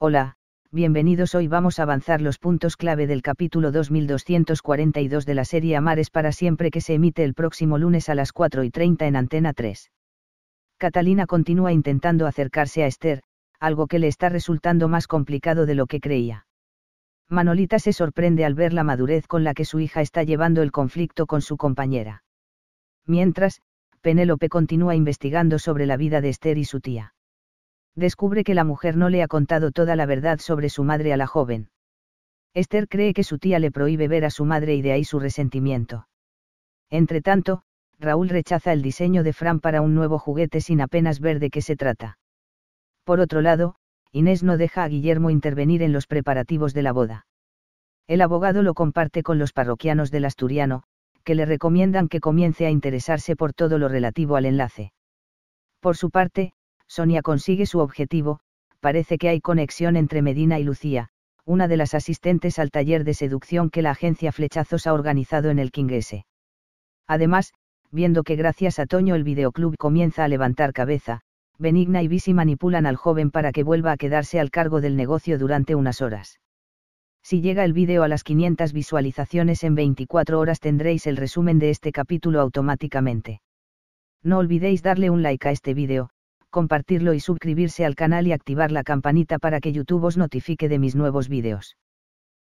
Hola, bienvenidos hoy vamos a avanzar los puntos clave del capítulo 2242 de la serie Amares para siempre que se emite el próximo lunes a las 4 y 30 en Antena 3. Catalina continúa intentando acercarse a Esther, algo que le está resultando más complicado de lo que creía. Manolita se sorprende al ver la madurez con la que su hija está llevando el conflicto con su compañera. Mientras, Penélope continúa investigando sobre la vida de Esther y su tía descubre que la mujer no le ha contado toda la verdad sobre su madre a la joven. Esther cree que su tía le prohíbe ver a su madre y de ahí su resentimiento. Entretanto, Raúl rechaza el diseño de Fran para un nuevo juguete sin apenas ver de qué se trata. Por otro lado, Inés no deja a Guillermo intervenir en los preparativos de la boda. El abogado lo comparte con los parroquianos del Asturiano, que le recomiendan que comience a interesarse por todo lo relativo al enlace. Por su parte, Sonia consigue su objetivo, parece que hay conexión entre Medina y Lucía, una de las asistentes al taller de seducción que la agencia Flechazos ha organizado en el Kingese. Además, viendo que gracias a Toño el videoclub comienza a levantar cabeza, Benigna y Bisi manipulan al joven para que vuelva a quedarse al cargo del negocio durante unas horas. Si llega el vídeo a las 500 visualizaciones en 24 horas tendréis el resumen de este capítulo automáticamente. No olvidéis darle un like a este vídeo, compartirlo y suscribirse al canal y activar la campanita para que YouTube os notifique de mis nuevos vídeos.